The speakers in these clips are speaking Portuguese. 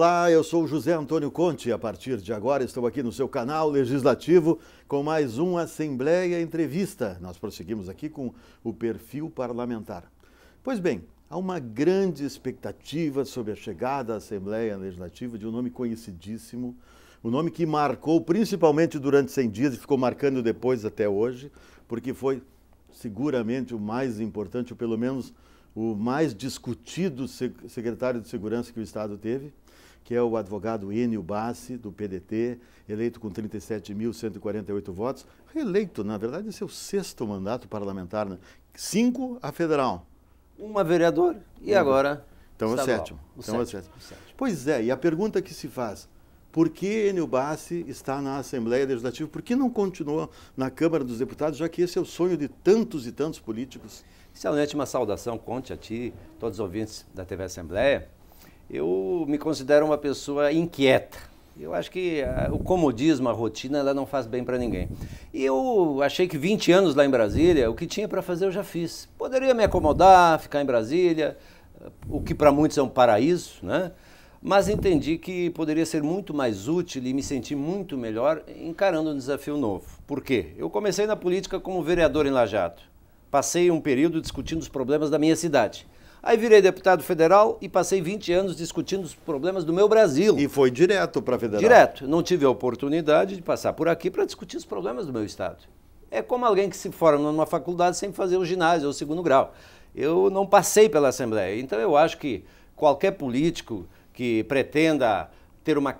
Olá, eu sou José Antônio Conte. A partir de agora estou aqui no seu canal Legislativo com mais um Assembleia Entrevista. Nós prosseguimos aqui com o perfil parlamentar. Pois bem, há uma grande expectativa sobre a chegada à Assembleia Legislativa de um nome conhecidíssimo, um nome que marcou principalmente durante 100 dias e ficou marcando depois até hoje, porque foi seguramente o mais importante, ou pelo menos o mais discutido secretário de Segurança que o Estado teve que é o advogado Enio Bassi, do PDT, eleito com 37.148 votos, reeleito, na verdade, esse é o sexto mandato parlamentar, né? cinco a federal. Uma vereadora e uhum. agora então é o sétimo. então é sétimo. sétimo. Pois é, e a pergunta que se faz, por que Enio Bassi está na Assembleia Legislativa? Por que não continua na Câmara dos Deputados, já que esse é o sonho de tantos e tantos políticos? Excelente, é uma saudação, conte a ti, todos os ouvintes da TV Assembleia. Eu me considero uma pessoa inquieta. Eu acho que ah, o comodismo, a rotina, ela não faz bem para ninguém. E eu achei que 20 anos lá em Brasília, o que tinha para fazer eu já fiz. Poderia me acomodar, ficar em Brasília, ah, o que para muitos é um paraíso, né? mas entendi que poderia ser muito mais útil e me senti muito melhor encarando um desafio novo. Por quê? Eu comecei na política como vereador em Lajato. Passei um período discutindo os problemas da minha cidade. Aí virei deputado federal e passei 20 anos discutindo os problemas do meu Brasil. E foi direto para federal? Direto. Não tive a oportunidade de passar por aqui para discutir os problemas do meu estado. É como alguém que se forma numa faculdade sem fazer o ginásio ou o segundo grau. Eu não passei pela Assembleia. Então eu acho que qualquer político que pretenda ter uma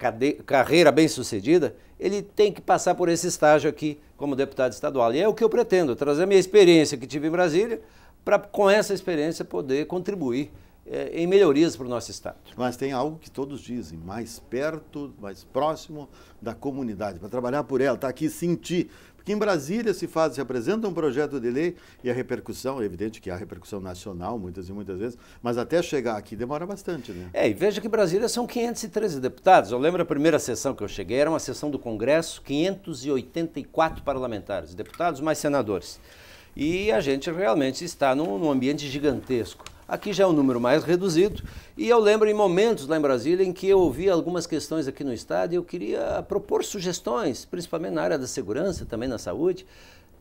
carreira bem sucedida, ele tem que passar por esse estágio aqui como deputado estadual. E é o que eu pretendo, trazer a minha experiência que tive em Brasília para com essa experiência poder contribuir é, em melhorias para o nosso Estado. Mas tem algo que todos dizem, mais perto, mais próximo da comunidade, para trabalhar por ela, estar tá aqui sentir. Porque em Brasília se faz, se apresenta um projeto de lei e a repercussão, é evidente que há repercussão nacional muitas e muitas vezes, mas até chegar aqui demora bastante, né? É, e veja que Brasília são 513 deputados. Eu lembro a primeira sessão que eu cheguei, era uma sessão do Congresso, 584 parlamentares, deputados mais senadores e a gente realmente está num, num ambiente gigantesco. Aqui já é um número mais reduzido e eu lembro em momentos lá em Brasília em que eu ouvi algumas questões aqui no estado e eu queria propor sugestões, principalmente na área da segurança, também na saúde,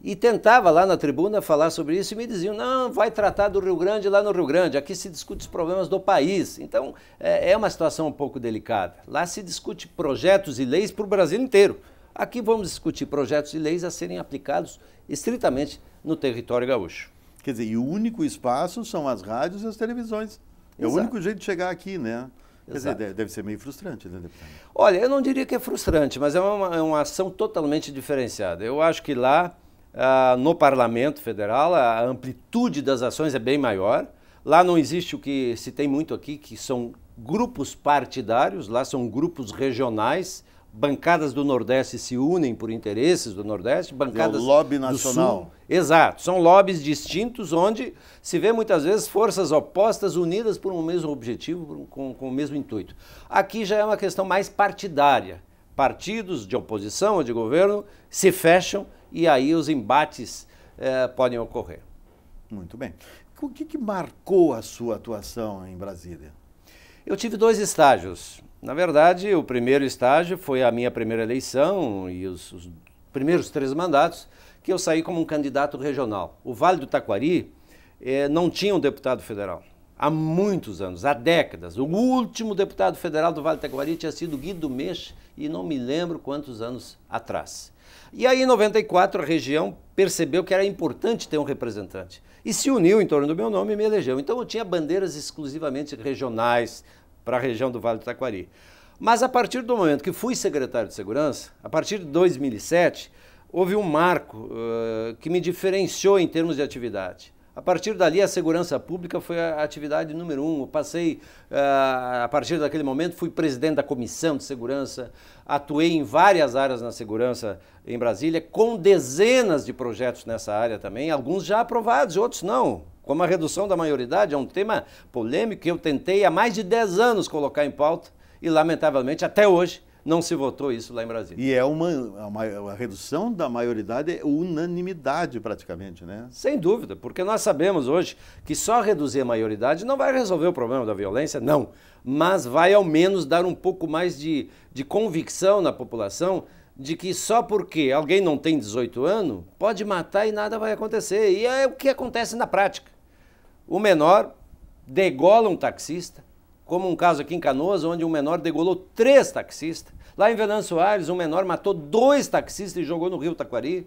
e tentava lá na tribuna falar sobre isso e me diziam: não, vai tratar do Rio Grande lá no Rio Grande, aqui se discute os problemas do país. Então é, é uma situação um pouco delicada. Lá se discute projetos e leis para o Brasil inteiro. Aqui vamos discutir projetos de leis a serem aplicados estritamente no território gaúcho. Quer dizer, e o único espaço são as rádios e as televisões. É Exato. o único jeito de chegar aqui, né? Quer Exato. dizer, deve ser meio frustrante, né, deputado? Olha, eu não diria que é frustrante, mas é uma, é uma ação totalmente diferenciada. Eu acho que lá, ah, no Parlamento Federal, a amplitude das ações é bem maior. Lá não existe o que se tem muito aqui, que são grupos partidários, lá são grupos regionais bancadas do Nordeste se unem por interesses do Nordeste, bancadas. É o lobby nacional. Exato. São lobbies distintos onde se vê muitas vezes forças opostas unidas por um mesmo objetivo, com, com o mesmo intuito. Aqui já é uma questão mais partidária. Partidos de oposição ou de governo se fecham e aí os embates eh, podem ocorrer. Muito bem. O que, que marcou a sua atuação em Brasília? Eu tive dois estágios. Na verdade, o primeiro estágio foi a minha primeira eleição e os, os primeiros três mandatos que eu saí como um candidato regional. O Vale do Taquari eh, não tinha um deputado federal há muitos anos, há décadas. O último deputado federal do Vale do Taquari tinha sido Guido Mesh e não me lembro quantos anos atrás. E aí, em 94, a região percebeu que era importante ter um representante e se uniu em torno do meu nome e me elegeu. Então, eu tinha bandeiras exclusivamente regionais, para a região do Vale do Taquari. Mas a partir do momento que fui secretário de Segurança, a partir de 2007, houve um marco uh, que me diferenciou em termos de atividade. A partir dali, a segurança pública foi a atividade número um. Eu passei, uh, a partir daquele momento, fui presidente da Comissão de Segurança, atuei em várias áreas na segurança em Brasília, com dezenas de projetos nessa área também, alguns já aprovados, outros não. Como a redução da maioridade é um tema polêmico que eu tentei há mais de 10 anos colocar em pauta e, lamentavelmente, até hoje não se votou isso lá em Brasília. E é uma, é é uma, redução da maioridade, é unanimidade praticamente, né? Sem dúvida, porque nós sabemos hoje que só reduzir a maioridade não vai resolver o problema da violência, não. Mas vai ao menos dar um pouco mais de, de convicção na população de que só porque alguém não tem 18 anos, pode matar e nada vai acontecer. E é o que acontece na prática. O menor degola um taxista, como um caso aqui em Canoas, onde um menor degolou três taxistas. Lá em Venâncio Soares, um menor matou dois taxistas e jogou no Rio Taquari.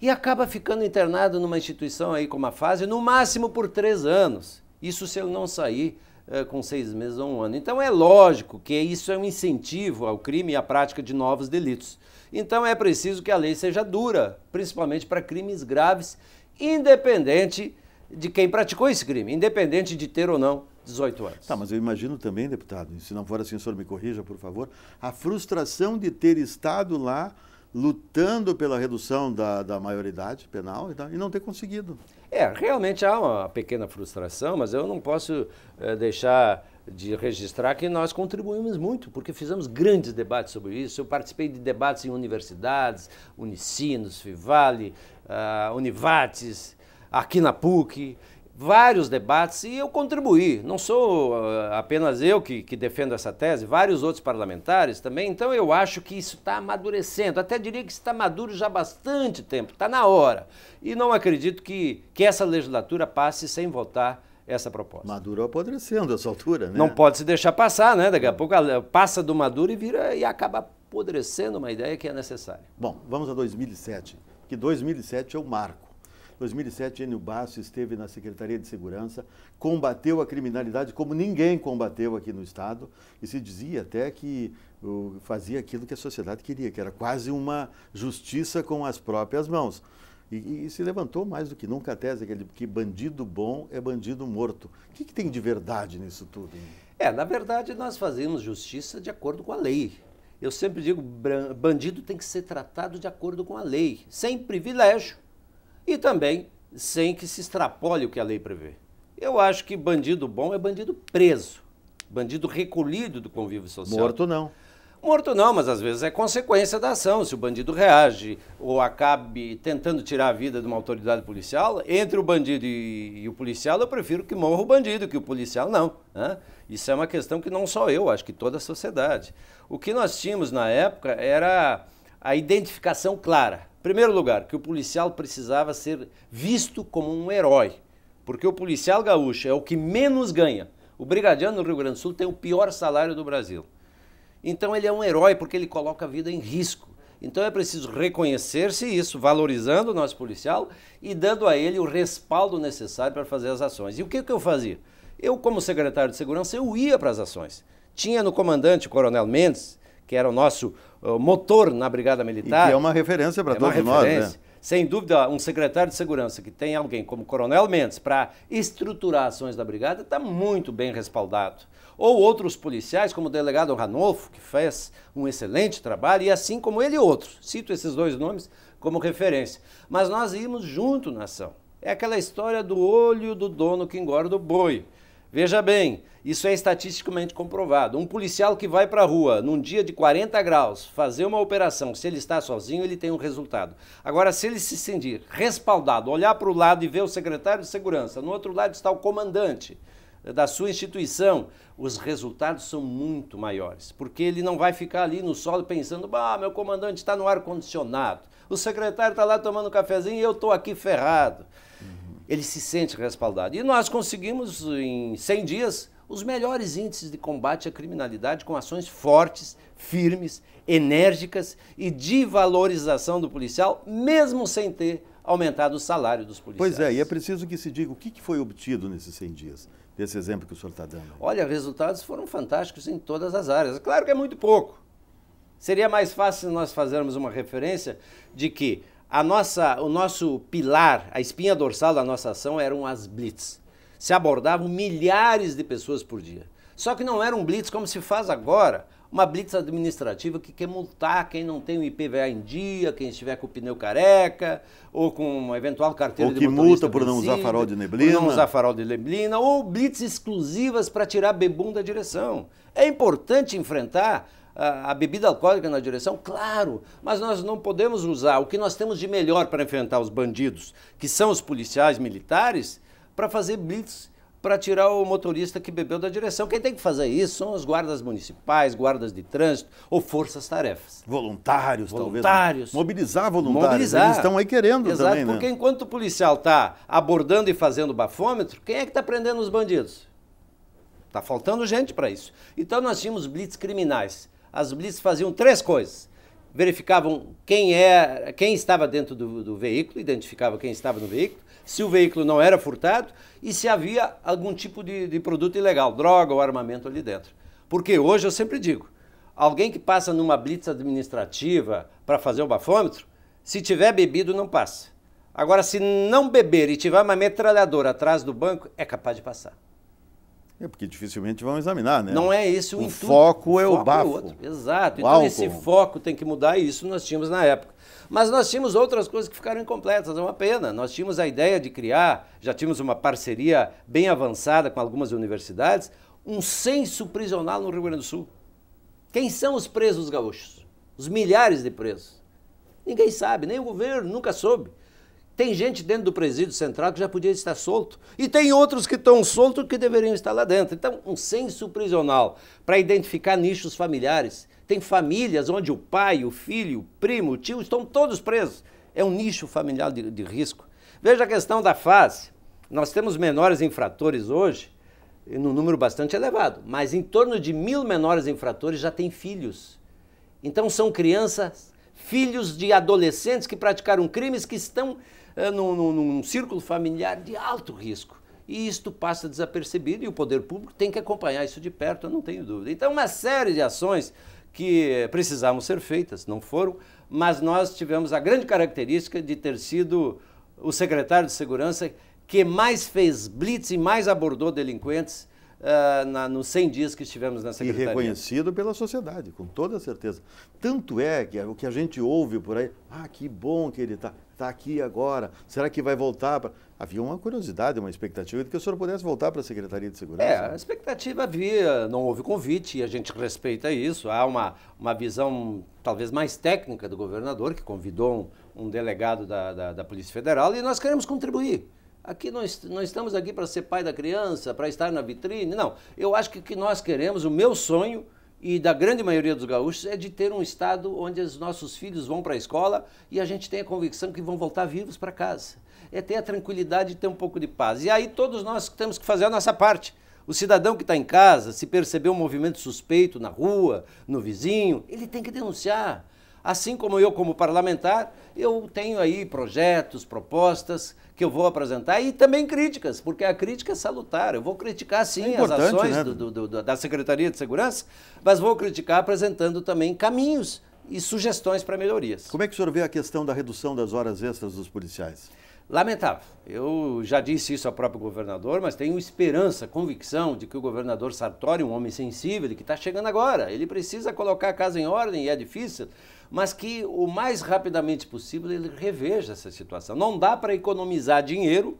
E acaba ficando internado numa instituição aí como a fase, no máximo por três anos. Isso se ele não sair eh, com seis meses ou um ano. Então é lógico que isso é um incentivo ao crime e à prática de novos delitos. Então é preciso que a lei seja dura, principalmente para crimes graves, independente de quem praticou esse crime, independente de ter ou não 18 anos. Tá, mas eu imagino também, deputado, se não for assim, o senhor me corrija, por favor, a frustração de ter estado lá lutando pela redução da, da maioridade penal e não ter conseguido. É, realmente há uma pequena frustração, mas eu não posso é, deixar de registrar que nós contribuímos muito, porque fizemos grandes debates sobre isso. Eu participei de debates em universidades, Unicinos, Fivale, uh, Univates, aqui na PUC, vários debates e eu contribuí. Não sou ah, apenas eu que, que, defendo essa tese, vários outros parlamentares também. Então eu acho que isso está amadurecendo. Até diria que está maduro já há bastante tempo, está na hora. E não acredito que, que essa legislatura passe sem votar essa proposta. Maduro apodrecendo essa altura, né? Não pode se deixar passar, né? Daqui a pouco ah, passa do Maduro e vira e acaba apodrecendo uma ideia que é necessária. Bom, vamos a 2007, que 2007 é o marco 2007, Enio Basso esteve na Secretaria de Segurança, combateu a criminalidade como ninguém combateu aqui no Estado, e se dizia até que fazia aquilo que a sociedade queria, que era quase uma justiça com as próprias mãos. E, e, se levantou mais do que nunca a tese que, que bandido bom é bandido morto. O que, que tem de verdade nisso tudo? Hein? É, na verdade, nós fazemos justiça de acordo com a lei. Eu sempre digo, bandido tem que ser tratado de acordo com a lei, sem privilégio e também sem que se extrapole o que a lei prevê. Eu acho que bandido bom é bandido preso, bandido recolhido do convívio social. Morto não. Morto não, mas às vezes é consequência da ação. Se o bandido reage ou acabe tentando tirar a vida de uma autoridade policial, entre o bandido e, e o policial, eu prefiro que morra o bandido, que o policial não. Né? Isso é uma questão que não só eu, acho que toda a sociedade. O que nós tínhamos na época era a identificação clara primeiro lugar, que o policial precisava ser visto como um herói, porque o policial gaúcho é o que menos ganha. O brigadiano no Rio Grande do Sul tem o pior salário do Brasil. Então ele é um herói porque ele coloca a vida em risco. Então é preciso reconhecer-se isso, valorizando o nosso policial e dando a ele o respaldo necessário para fazer as ações. E o que, que eu fazia? Eu, como secretário de segurança, eu ia para as ações. Tinha no comandante, o coronel Mendes, que era o nosso uh, motor na Brigada Militar. E que é uma referência para é todos referência. nós, né? Sem dúvida, um secretário de segurança que tem alguém como Coronel Mendes para estruturar ações da Brigada está muito bem respaldado. Ou outros policiais, como o delegado Ranolfo, que fez um excelente trabalho, e assim como ele e outros. Cito esses dois nomes como referência. Mas nós íamos junto na ação. É aquela história do olho do dono que engorda o boi. Veja bem, isso é estatisticamente comprovado. Um policial que vai para a rua num dia de 40 graus fazer uma operação, se ele está sozinho, ele tem um resultado. Agora, se ele se sentir respaldado, olhar para o lado e ver o secretário de segurança, no outro lado está o comandante da sua instituição, os resultados são muito maiores, porque ele não vai ficar ali no solo pensando, ah, meu comandante está no ar-condicionado, o secretário está lá tomando um cafezinho e eu estou aqui ferrado ele se sente respaldado. E nós conseguimos, em 100 dias, os melhores índices de combate à criminalidade com ações fortes, firmes, enérgicas e de valorização do policial, mesmo sem ter aumentado o salário dos policiais. Pois é, e é preciso que se diga o que foi obtido nesses 100 dias, desse exemplo que o senhor está dando. Olha, resultados foram fantásticos em todas as áreas. Claro que é muito pouco. Seria mais fácil nós fazermos uma referência de que a nossa, o nosso pilar, a espinha dorsal da nossa ação eram as blitz. Se abordavam milhares de pessoas por dia. Só que não era um blitz como se faz agora, uma blitz administrativa que quer multar quem não tem o IPVA em dia, quem estiver com o pneu careca, ou com um eventual carteira ou de motorista. Ou que multa por não usar farol de neblina. Por não usar farol de neblina, ou blitz exclusivas para tirar bebum da direção. É importante enfrentar a, bebida alcoólica na direção? Claro, mas nós não podemos usar o que nós temos de melhor para enfrentar os bandidos, que são os policiais militares, para fazer blitz para tirar o motorista que bebeu da direção. Quem tem que fazer isso são os guardas municipais, guardas de trânsito ou forças-tarefas. Voluntários, né? voluntários. Talvez. Mobilizar voluntários. Mobilizar. Eles estão aí querendo Exato, também, né? porque enquanto o policial está abordando e fazendo bafômetro, quem é que está prendendo os bandidos? Está faltando gente para isso. Então nós tínhamos blitz criminais as milícias faziam três coisas. Verificavam quem, era, é, quem estava dentro do, do veículo, identificavam quem estava no veículo, se o veículo não era furtado e se havia algum tipo de, de produto ilegal, droga ou armamento ali dentro. Porque hoje eu sempre digo, alguém que passa numa blitz administrativa para fazer o bafômetro, se tiver bebido, não passa. Agora, se não beber e tiver uma metralhadora atrás do banco, é capaz de passar. É porque dificilmente vão examinar, né? Não é esse o, o intuito. foco é o, foco é bafo. É Exato. O então álcool. esse foco tem que mudar e isso nós tínhamos na época. Mas nós tínhamos outras coisas que ficaram incompletas, é uma pena. Nós tínhamos a ideia de criar, já tínhamos uma parceria bem avançada com algumas universidades, um censo prisional no Rio Grande do Sul. Quem são os presos gaúchos? Os milhares de presos. Ninguém sabe, nem o governo nunca soube. Tem gente dentro do presídio central que já podia estar solto. E tem outros que estão soltos que deveriam estar lá dentro. Então, um censo prisional para identificar nichos familiares. Tem famílias onde o pai, o filho, o primo, o tio estão todos presos. É um nicho familiar de, de risco. Veja a questão da fase. Nós temos menores infratores hoje, num número bastante elevado, mas em torno de mil menores infratores já têm filhos. Então são crianças, filhos de adolescentes que praticaram crimes que estão eh, num, num, num círculo familiar de alto risco e isto passa desapercebido e o poder público tem que acompanhar isso de perto, eu não tenho dúvida. Então, uma série de ações que precisavam ser feitas, não foram, mas nós tivemos a grande característica de ter sido o secretário de Segurança que mais fez blitz e mais abordou delinquentes uh, na, nos 100 dias que estivemos na Secretaria. E reconhecido pela sociedade, com toda certeza. Tanto é que é o que a gente ouve por aí, ah, que bom que ele está tá aqui agora, será que vai voltar? Pra... Havia uma curiosidade, uma expectativa de que o senhor pudesse voltar para a Secretaria de Segurança. É, a expectativa havia, não houve convite e a gente respeita isso. Há uma, uma visão talvez mais técnica do governador, que convidou um, um delegado da, da, da Polícia Federal e nós queremos contribuir. Aqui nós não estamos aqui para ser pai da criança, para estar na vitrine, não. Eu acho que o que nós queremos, o meu sonho e da grande maioria dos gaúchos é de ter um estado onde os nossos filhos vão para a escola e a gente tem a convicção que vão voltar vivos para casa. É ter a tranquilidade e ter um pouco de paz. E aí todos nós temos que fazer a nossa parte. O cidadão que está em casa, se perceber um movimento suspeito na rua, no vizinho, ele tem que denunciar. Assim como eu, como parlamentar, eu tenho aí projetos, propostas que eu vou apresentar e também críticas, porque a crítica é salutar. Eu vou criticar, sim, é as ações né? do, do, do, da Secretaria de Segurança, mas vou criticar apresentando também caminhos e sugestões para melhorias. Como é que o senhor vê a questão da redução das horas extras dos policiais? Lamentável. Eu já disse isso ao próprio governador, mas tenho esperança, convicção de que o governador Sartori, um homem sensível, que está chegando agora, ele precisa colocar a casa em ordem e é difícil mas que o mais rapidamente possível ele reveja essa situação. Não dá para economizar dinheiro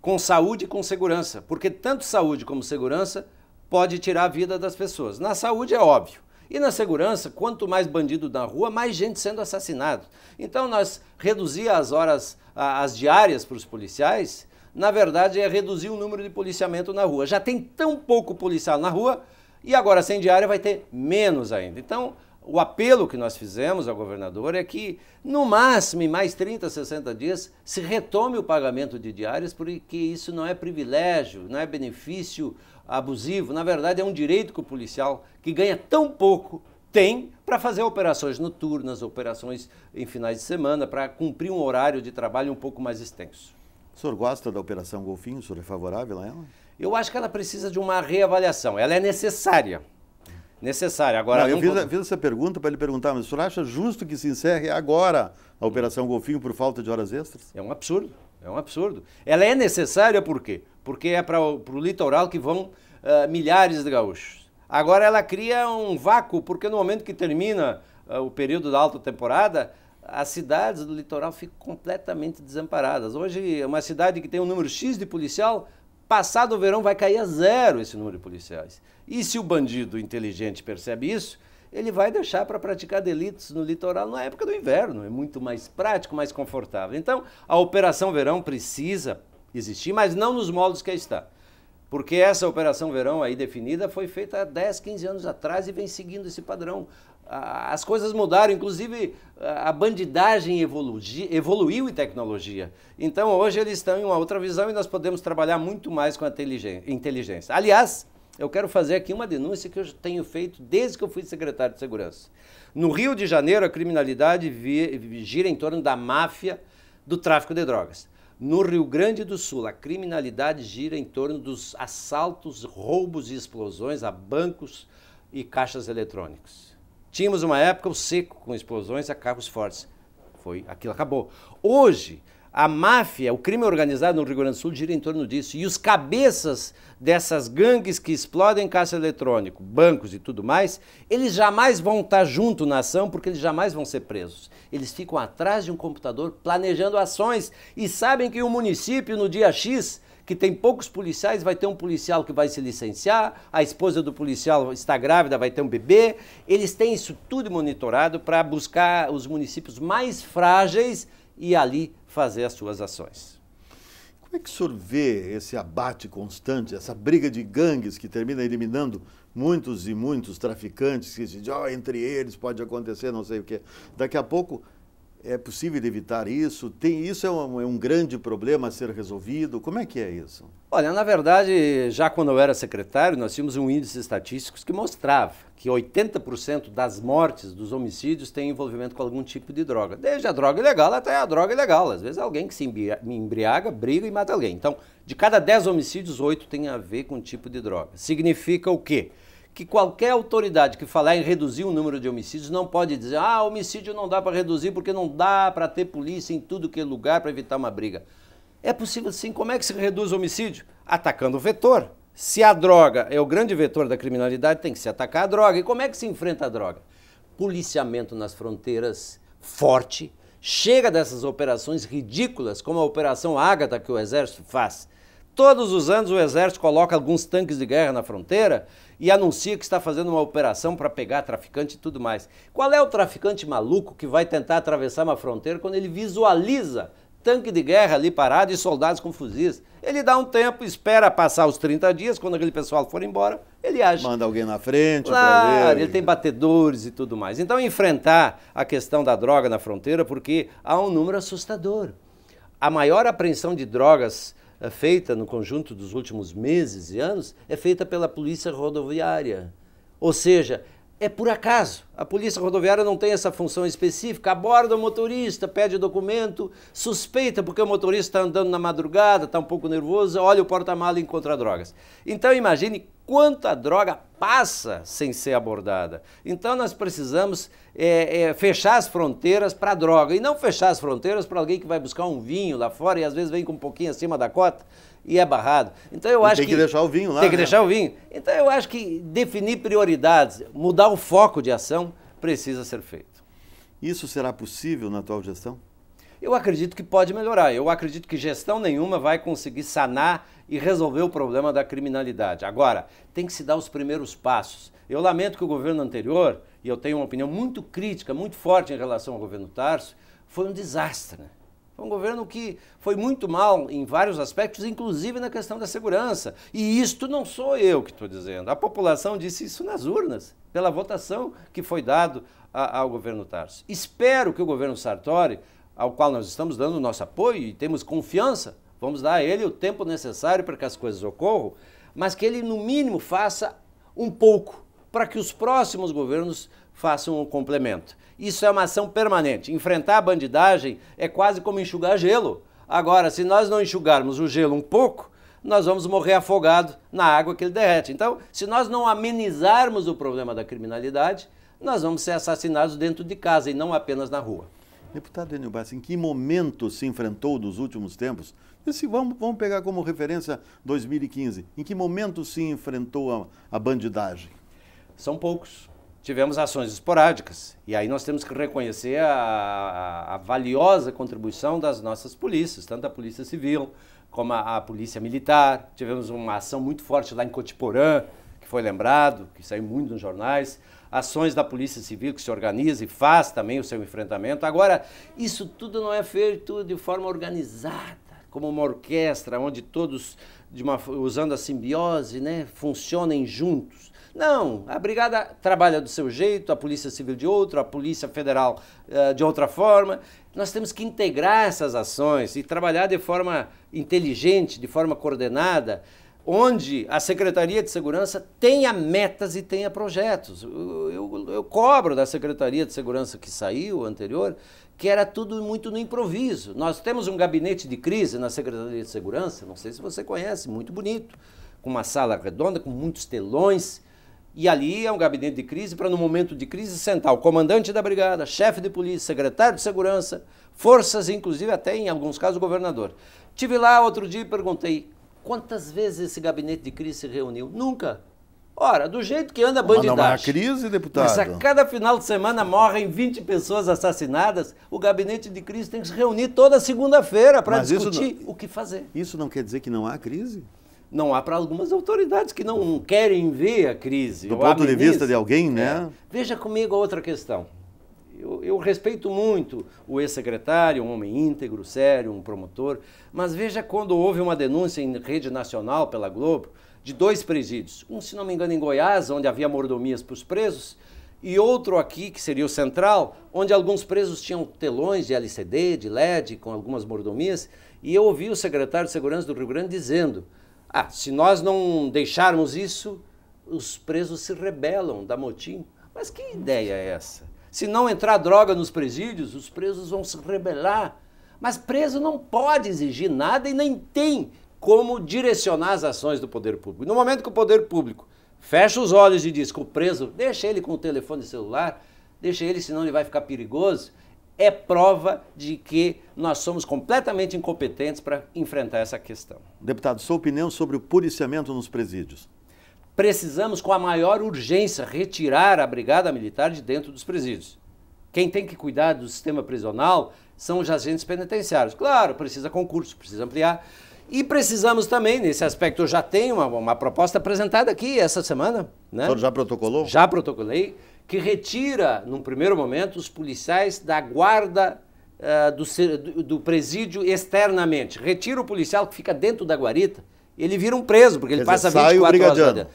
com saúde e com segurança, porque tanto saúde como segurança pode tirar a vida das pessoas. Na saúde é óbvio. E na segurança, quanto mais bandido na rua, mais gente sendo assassinado. Então, nós reduzir as horas, as diárias para os policiais, na verdade, é reduzir o número de policiamento na rua. Já tem tão pouco policial na rua e agora sem diária vai ter menos ainda. Então, o apelo que nós fizemos ao governador é que, no máximo, em mais 30, 60 dias, se retome o pagamento de diárias, porque isso não é privilégio, não é benefício abusivo. Na verdade, é um direito que o policial, que ganha tão pouco, tem para fazer operações noturnas, operações em finais de semana, para cumprir um horário de trabalho um pouco mais extenso. O senhor gosta da Operação Golfinho? O senhor é favorável a ela? Eu acho que ela precisa de uma reavaliação. Ela é necessária necessária. Agora, não, eu não... Fiz, fiz, essa pergunta para ele perguntar, mas o senhor acha justo que se encerre agora a Operação Golfinho por falta de horas extras? É um absurdo, é um absurdo. Ela é necessária por quê? Porque é para o litoral que vão uh, milhares de gaúchos. Agora ela cria um vácuo, porque no momento que termina uh, o período da alta temporada, as cidades do litoral ficam completamente desamparadas. Hoje, uma cidade que tem um número X de policial Passado o verão vai cair a zero esse número de policiais. E se o bandido inteligente percebe isso, ele vai deixar para praticar delitos no litoral na época do inverno. É muito mais prático, mais confortável. Então, a Operação Verão precisa existir, mas não nos moldes que está. Porque essa Operação Verão aí definida foi feita há 10, 15 anos atrás e vem seguindo esse padrão as coisas mudaram, inclusive a bandidagem evoluiu em tecnologia. Então hoje eles estão em uma outra visão e nós podemos trabalhar muito mais com a inteligência. Aliás, eu quero fazer aqui uma denúncia que eu tenho feito desde que eu fui secretário de Segurança. No Rio de Janeiro, a criminalidade gira em torno da máfia do tráfico de drogas. No Rio Grande do Sul, a criminalidade gira em torno dos assaltos, roubos e explosões a bancos e caixas eletrônicos. Tínhamos uma época o seco com explosões a carros fortes. Foi, aquilo acabou. Hoje, a máfia, o crime organizado no Rio Grande do Sul gira em torno disso. E os cabeças dessas gangues que explodem caixa eletrônico, bancos e tudo mais, eles jamais vão estar junto na ação porque eles jamais vão ser presos. Eles ficam atrás de um computador planejando ações e sabem que o município no dia X que tem poucos policiais, vai ter um policial que vai se licenciar, a esposa do policial está grávida, vai ter um bebê. Eles têm isso tudo monitorado para buscar os municípios mais frágeis e ali fazer as suas ações. Como é que o senhor vê esse abate constante, essa briga de gangues que termina eliminando muitos e muitos traficantes que dizem, oh, entre eles pode acontecer não sei o quê. Daqui a pouco é possível evitar isso? Tem isso é um, é um, grande problema a ser resolvido? Como é que é isso? Olha, na verdade, já quando eu era secretário, nós tínhamos um índice estatístico que mostrava que 80% das mortes, dos homicídios, têm envolvimento com algum tipo de droga. Desde a droga ilegal até a droga ilegal. Às vezes alguém que se embriaga, briga e mata alguém. Então, de cada 10 homicídios, 8 tem a ver com um tipo de droga. Significa o quê? que qualquer autoridade que falar em reduzir o número de homicídios não pode dizer, ah, homicídio não dá para reduzir porque não dá para ter polícia em tudo que é lugar para evitar uma briga. É possível sim. Como é que se reduz o homicídio? Atacando o vetor. Se a droga é o grande vetor da criminalidade, tem que se atacar a droga. E como é que se enfrenta a droga? Policiamento nas fronteiras forte. Chega dessas operações ridículas, como a Operação Ágata que o Exército faz. Todos os anos o Exército coloca alguns tanques de guerra na fronteira e anuncia que está fazendo uma operação para pegar traficante e tudo mais. Qual é o traficante maluco que vai tentar atravessar uma fronteira quando ele visualiza tanque de guerra ali parado e soldados com fuzis? Ele dá um tempo, espera passar os 30 dias, quando aquele pessoal for embora, ele age. Manda alguém na frente, claro, ele tem batedores e tudo mais. Então enfrentar a questão da droga na fronteira, porque há um número assustador. A maior apreensão de drogas eh, feita no conjunto dos últimos meses e anos é feita pela Polícia Rodoviária. Ou seja, é por acaso. A Polícia Rodoviária não tem essa função específica. Aborda o motorista, pede documento, suspeita porque o motorista está andando na madrugada, está um pouco nervoso, olha o porta-mala e encontra drogas. Então imagine quanta droga passa sem ser abordada. Então nós precisamos é, é, fechar as fronteiras para a droga e não fechar as fronteiras para alguém que vai buscar um vinho lá fora e às vezes vem com um pouquinho acima da cota e é barrado. Então eu e acho tem que, que deixar o vinho lá. Tem que né? deixar o vinho. Então eu acho que definir prioridades, mudar o foco de ação precisa ser feito. Isso será possível na atual gestão? Eu acredito que pode melhorar. Eu acredito que gestão nenhuma vai conseguir sanar e resolver o problema da criminalidade. Agora, tem que se dar os primeiros passos. Eu lamento que o governo anterior, e eu tenho uma opinião muito crítica, muito forte em relação ao governo Tarso, foi um desastre. Né? Foi um governo que foi muito mal em vários aspectos, inclusive na questão da segurança. E isto não sou eu que estou dizendo. A população disse isso nas urnas, pela votação que foi dado a, ao governo Tarso. Espero que o governo Sartori ao qual nós estamos dando nosso apoio e temos confiança, vamos dar a ele o tempo necessário para que as coisas ocorram, mas que ele, no mínimo, faça um pouco para que os próximos governos façam um complemento. Isso é uma ação permanente. Enfrentar a bandidagem é quase como enxugar gelo. Agora, se nós não enxugarmos o gelo um pouco, nós vamos morrer afogado na água que ele derrete. Então, se nós não amenizarmos o problema da criminalidade, nós vamos ser assassinados dentro de casa e não apenas na rua. Deputado Daniel Barros, em que momento se enfrentou nos últimos tempos? Esse, vamos, vamos pegar como referência 2015. Em que momento se enfrentou a, a bandidagem? São poucos. Tivemos ações esporádicas. E aí nós temos que reconhecer a, a, a valiosa contribuição das nossas polícias, tanto a Polícia Civil como a, a Polícia Militar. Tivemos uma ação muito forte lá em Cotiporã, que foi lembrado, que saiu muito nos jornais ações da Polícia Civil que se organiza e faz também o seu enfrentamento. Agora, isso tudo não é feito de forma organizada, como uma orquestra onde todos, uma, usando a simbiose, né, funcionem juntos. Não, a brigada trabalha do seu jeito, a Polícia Civil de outro, a Polícia Federal uh, de outra forma. Nós temos que integrar essas ações e trabalhar de forma inteligente, de forma coordenada onde a Secretaria de Segurança tenha metas e tenha projetos. Eu, eu, eu, cobro da Secretaria de Segurança que saiu anterior, que era tudo muito no improviso. Nós temos um gabinete de crise na Secretaria de Segurança, não sei se você conhece, muito bonito, com uma sala redonda, com muitos telões. E ali é um gabinete de crise para, no momento de crise, sentar o comandante da brigada, chefe de polícia, secretário de segurança, forças, inclusive até, em alguns casos, o governador. Tive lá outro dia e perguntei Quantas vezes esse gabinete de crise se reuniu? Nunca. Ora, do jeito que anda a bandidagem. Mas não é crise, deputado. Mas a cada final de semana morrem 20 pessoas assassinadas, o gabinete de crise tem que se reunir toda segunda-feira para discutir não, o que fazer. Isso não quer dizer que não há crise? Não há para algumas autoridades que não querem ver a crise. Do ponto de vista de alguém, é. né? É. Veja comigo outra questão. Eu, eu respeito muito o ex-secretário, um homem íntegro, sério, um promotor, mas veja quando houve uma denúncia em rede nacional pela Globo de dois presídios. Um, se não me engano, em Goiás, onde havia mordomias para os presos, e outro aqui, que seria o central, onde alguns presos tinham telões de LCD, de LED, com algumas mordomias, e eu ouvi o secretário de Segurança do Rio Grande dizendo: ah, se nós não deixarmos isso, os presos se rebelam, dá motim. Mas que ideia é essa? Se não entrar droga nos presídios, os presos vão se rebelar. Mas preso não pode exigir nada e nem tem como direcionar as ações do poder público. No momento que o poder público fecha os olhos e diz que o preso, deixa ele com o telefone celular, deixa ele, senão ele vai ficar perigoso, é prova de que nós somos completamente incompetentes para enfrentar essa questão. Deputado, sua opinião sobre o policiamento nos presídios? Precisamos, com a maior urgência, retirar a brigada militar de dentro dos presídios. Quem tem que cuidar do sistema prisional são os agentes penitenciários. Claro, precisa concurso, precisa ampliar. E precisamos também, nesse aspecto, eu já tenho uma, uma proposta apresentada aqui essa semana. Né? Já protocolou? Já protocolei, que retira, num primeiro momento, os policiais da guarda uh, do, do presídio externamente. Retira o policial que fica dentro da guarita ele vira um preso, porque ele Quer passa dizer, sai o sai horas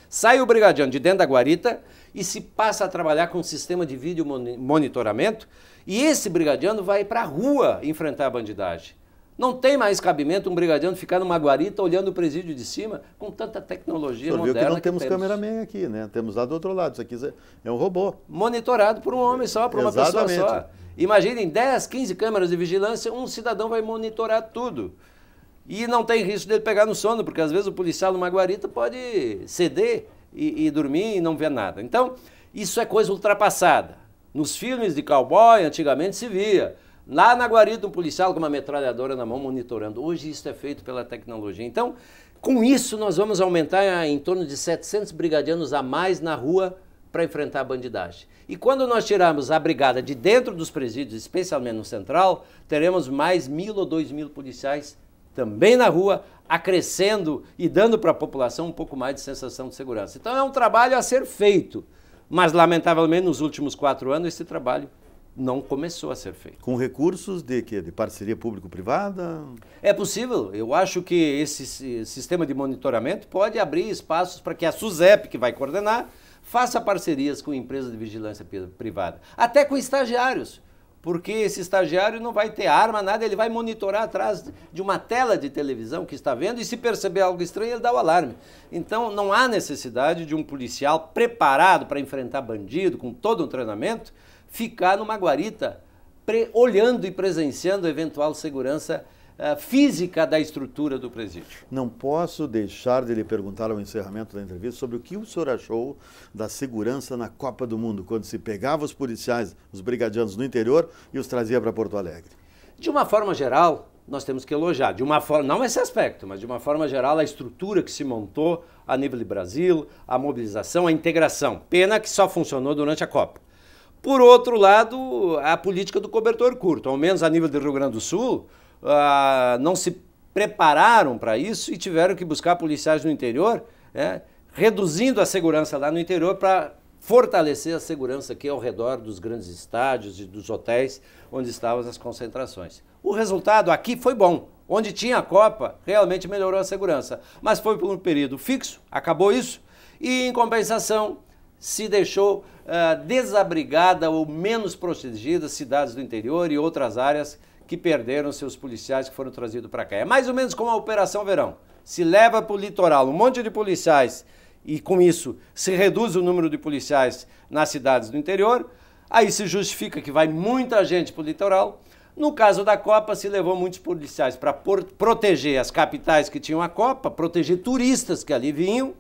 Sai o brigadiano de dentro da guarita e se passa a trabalhar com um sistema de vídeo monitoramento e esse brigadiano vai para a rua enfrentar a bandidagem. Não tem mais cabimento um brigadiano ficar numa guarita olhando o presídio de cima com tanta tecnologia moderna. Viu que não que temos, temos cameraman aqui, né? Temos lá do outro lado. Isso aqui é, é um robô. Monitorado por um homem só, por uma Exatamente. pessoa só. Imaginem 10, 15 câmeras de vigilância, um cidadão vai monitorar tudo. E não tem risco dele pegar no sono, porque às vezes o policial numa guarita pode ceder e, e dormir e não ver nada. Então, isso é coisa ultrapassada. Nos filmes de cowboy, antigamente se via. Lá na guarita, um policial com uma metralhadora na mão monitorando. Hoje isso é feito pela tecnologia. Então, com isso, nós vamos aumentar em torno de 700 brigadianos a mais na rua para enfrentar a bandidagem. E quando nós tirarmos a brigada de dentro dos presídios, especialmente no central, teremos mais mil ou dois mil policiais também na rua, acrescendo e dando para a população um pouco mais de sensação de segurança. Então é um trabalho a ser feito, mas lamentavelmente nos últimos quatro anos esse trabalho não começou a ser feito. Com recursos de quê? De parceria público-privada? É possível. Eu acho que esse sistema de monitoramento pode abrir espaços para que a SUSEP, que vai coordenar, faça parcerias com empresas de vigilância privada, até com estagiários porque esse estagiário não vai ter arma, nada, ele vai monitorar atrás de uma tela de televisão que está vendo e se perceber algo estranho, ele dá o alarme. Então não há necessidade de um policial preparado para enfrentar bandido, com todo um treinamento, ficar numa guarita olhando e presenciando eventual segurança eh, física da estrutura do presídio. Não posso deixar de lhe perguntar ao encerramento da entrevista sobre o que o senhor achou da segurança na Copa do Mundo, quando se pegava os policiais, os brigadianos no interior e os trazia para Porto Alegre. De uma forma geral, nós temos que elogiar. De uma forma, não esse aspecto, mas de uma forma geral, a estrutura que se montou a nível de Brasil, a mobilização, a integração. Pena que só funcionou durante a Copa. Por outro lado, a política do cobertor curto, ao menos a nível do Rio Grande do Sul, ah, não se prepararam para isso e tiveram que buscar policiais no interior, né, reduzindo a segurança lá no interior para fortalecer a segurança aqui ao redor dos grandes estádios e dos hotéis onde estavam as concentrações. O resultado aqui foi bom. Onde tinha a Copa, realmente melhorou a segurança. Mas foi por um período fixo, acabou isso, e em compensação se deixou uh, desabrigada ou menos protegida cidades do interior e outras áreas que perderam seus policiais que foram trazidos para cá. É mais ou menos como a Operação Verão. Se leva para o litoral um monte de policiais e com isso se reduz o número de policiais nas cidades do interior, aí se justifica que vai muita gente para o litoral. No caso da Copa, se levou muitos policiais para proteger as capitais que tinham a Copa, proteger turistas que ali vinham,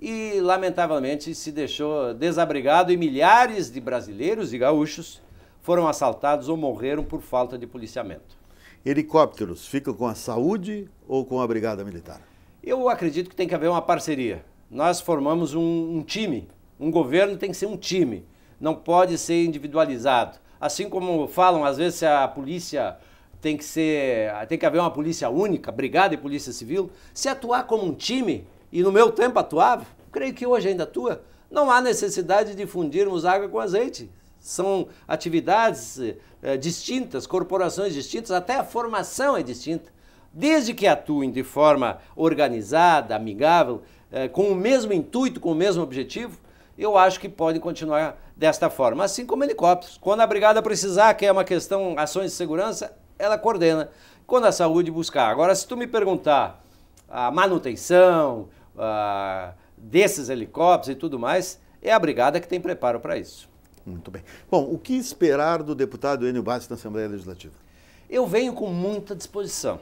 e lamentavelmente se deixou desabrigado e milhares de brasileiros e gaúchos foram assaltados ou morreram por falta de policiamento. Helicópteros ficam com a saúde ou com a Brigada Militar? Eu acredito que tem que haver uma parceria. Nós formamos um, um time. Um governo tem que ser um time. Não pode ser individualizado. Assim como falam, às vezes, se a polícia tem que ser. tem que haver uma polícia única, brigada e polícia civil. Se atuar como um time, e no meu tempo atuava, creio que hoje ainda atua, não há necessidade de fundirmos água com azeite. São atividades é, distintas, corporações distintas, até a formação é distinta. Desde que atuem de forma organizada, amigável, é, com o mesmo intuito, com o mesmo objetivo, eu acho que podem continuar desta forma. Assim como helicópteros. Quando a brigada precisar, que é uma questão, ações de segurança, ela coordena. Quando a saúde buscar. Agora, se tu me perguntar a manutenção a, ah, desses helicópteros e tudo mais, é a brigada que tem preparo para isso. Muito bem. Bom, o que esperar do deputado Enio Bastos na Assembleia Legislativa? Eu venho com muita disposição.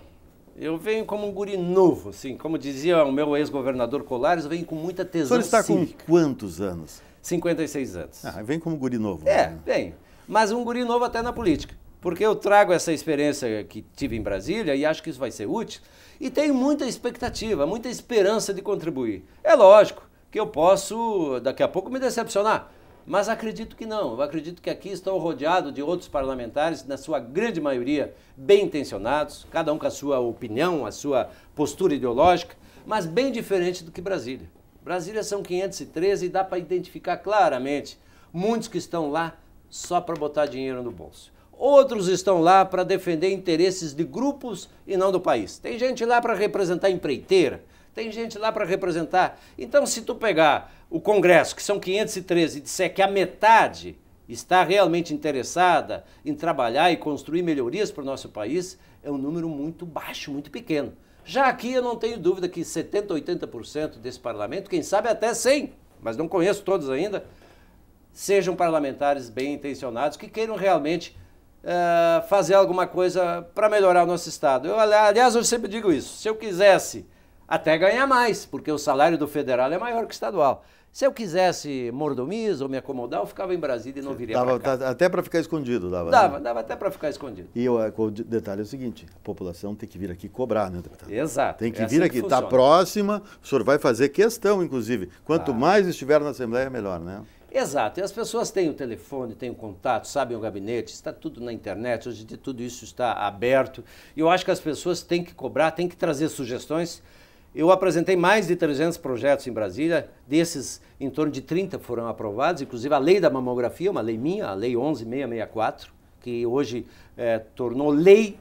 Eu venho como um guri novo, assim, como dizia o meu ex-governador Colares, eu venho com muita tesão O senhor está cívica. com quantos anos? 56 anos. Ah, vem como guri novo. É, né? vem. Mas um guri novo até na política. Porque eu trago essa experiência que tive em Brasília e acho que isso vai ser útil. E tenho muita expectativa, muita esperança de contribuir. É lógico que eu posso, daqui a pouco, me decepcionar. Mas acredito que não. Eu acredito que aqui estão rodeados de outros parlamentares, na sua grande maioria bem intencionados, cada um com a sua opinião, a sua postura ideológica, mas bem diferente do que Brasília. Brasília são 513 e dá para identificar claramente muitos que estão lá só para botar dinheiro no bolso. Outros estão lá para defender interesses de grupos e não do país. Tem gente lá para representar empreiteira, tem gente lá para representar. Então, se tu pegar o Congresso, que são 513, e disser que a metade está realmente interessada em trabalhar e construir melhorias para o nosso país, é um número muito baixo, muito pequeno. Já aqui eu não tenho dúvida que 70%, 80% desse parlamento, quem sabe até 100, mas não conheço todos ainda, sejam parlamentares bem intencionados que queiram realmente uh, fazer alguma coisa para melhorar o nosso Estado. Eu, aliás, eu sempre digo isso. Se eu quisesse até ganhar mais, porque o salário do federal é maior que o estadual. Se eu quisesse mordomias ou me acomodar, eu ficava em Brasília e não viria dava, pra cá. Até para ficar escondido dava. Dava, né? dava até para ficar escondido. E eh, o, o, detalhe é o seguinte, a população tem que vir aqui cobrar, né, deputado? Exato. Tem que é vir assim aqui, está próxima, o senhor vai fazer questão, inclusive. Quanto ah. mais estiver na Assembleia, melhor, né? Exato. E as pessoas têm o telefone, têm o contato, sabem o gabinete, está tudo na internet, hoje tudo isso está aberto. E eu acho que as pessoas têm que cobrar, têm que trazer sugestões eu apresentei mais de 300 projetos em Brasília, desses em torno de 30 foram aprovados, inclusive a lei da mamografia, uma lei minha, a lei 11664, que hoje é, tornou lei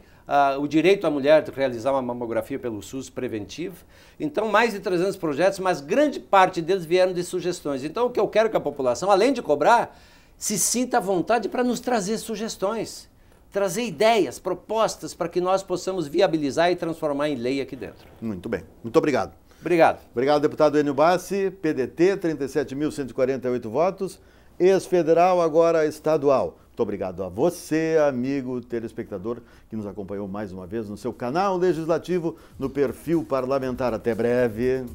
o direito à mulher de realizar uma mamografia pelo SUS preventivo. Então, mais de 300 projetos, mas grande parte deles vieram de sugestões. Então, o que eu quero que a população, além de cobrar, se sinta à vontade para nos trazer sugestões trazer ideias, propostas para que nós possamos viabilizar e transformar em lei aqui dentro. Muito bem. Muito obrigado. Obrigado. Obrigado, deputado Enio Bassi, PDT, 37.148 votos, ex-federal, agora estadual. Muito obrigado a você, amigo telespectador, que nos acompanhou mais uma vez no seu canal legislativo, no perfil parlamentar. Até breve.